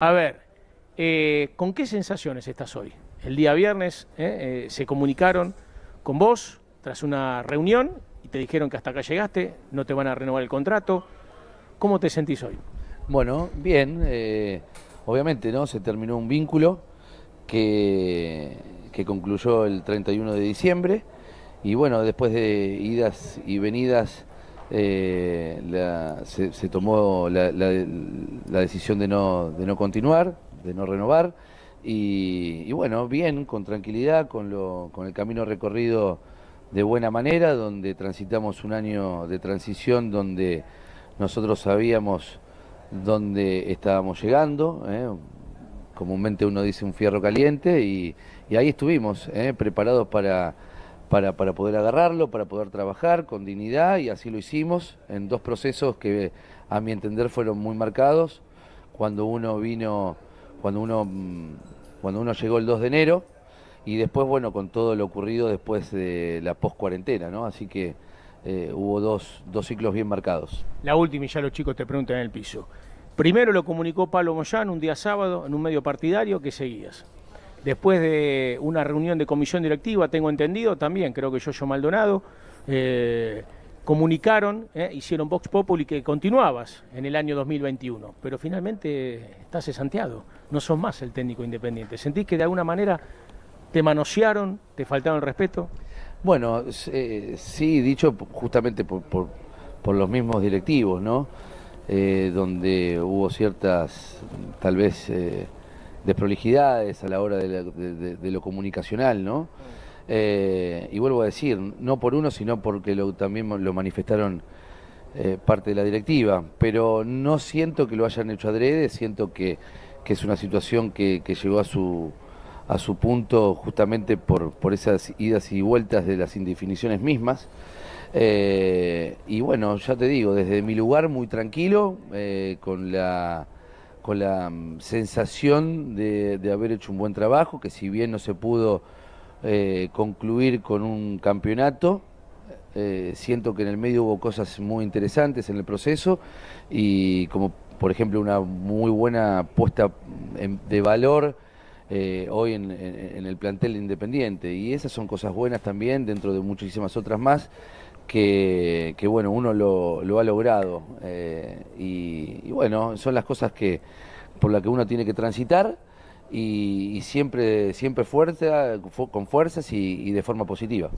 A ver, eh, ¿con qué sensaciones estás hoy? El día viernes eh, eh, se comunicaron con vos tras una reunión y te dijeron que hasta acá llegaste, no te van a renovar el contrato. ¿Cómo te sentís hoy? Bueno, bien. obviamente, ¿no? Se terminó un vínculo que, que concluyó el 31 de diciembre y bueno, después de idas y venidas eh, se, tomó la, decisión de no, de no continuar, de no renovar. Y, bueno, bien, con tranquilidad, con, lo, con el camino recorrido de buena manera, donde transitamos un año de transición donde nosotros sabíamos dónde estábamos llegando. ¿eh? Comúnmente uno dice un fierro caliente y, ahí estuvimos, ¿eh? preparados para para, para, poder agarrarlo, para poder trabajar con dignidad y así lo hicimos en dos procesos que a mi entender fueron muy marcados. Cuando uno vino, cuando uno, mm, cuando uno llegó el 2 de enero y después, bueno, con todo lo ocurrido después de la post-cuarentena, ¿no? Así que eh, hubo dos, dos ciclos bien marcados. La última y ya los chicos te preguntan en el piso. Primero lo comunicó Pablo Moyán un día sábado en un medio partidario que seguías después de una reunión de comisión directiva, tengo entendido también, creo que yo, yo Maldonado, eh, comunicaron, eh, hicieron Vox Populi que continuabas en el año 2021, pero finalmente estás cesanteado, no sos más el técnico independiente. ¿Sentís que de alguna manera te manosearon, te faltaron el respeto? Bueno, eh, sí, dicho justamente por, por, los mismos directivos, ¿no? donde hubo ciertas, tal vez desprolijidades a la hora de, lo comunicacional, ¿no? Eh, y vuelvo a decir, no por uno, sino porque también lo manifestaron eh, parte de la directiva, pero no siento que lo hayan hecho adrede, siento que, es una situación que, llegó a su, punto justamente por, esas idas y vueltas de las indefiniciones mismas. Eh, y bueno, ya te digo, desde mi lugar muy tranquilo, con la la mm, sensación de, haber hecho un buen trabajo, que si bien no se pudo eh, concluir con un campeonato, eh, siento que en el medio hubo cosas muy interesantes en el proceso y como por ejemplo una muy buena puesta de valor eh, hoy en el plantel independiente y esas son cosas buenas también dentro de muchísimas otras más que, bueno, uno lo, ha logrado. Eh, y, bueno, son las cosas que por las que uno tiene que transitar y, siempre, siempre fuerte con fuerzas y de forma positiva.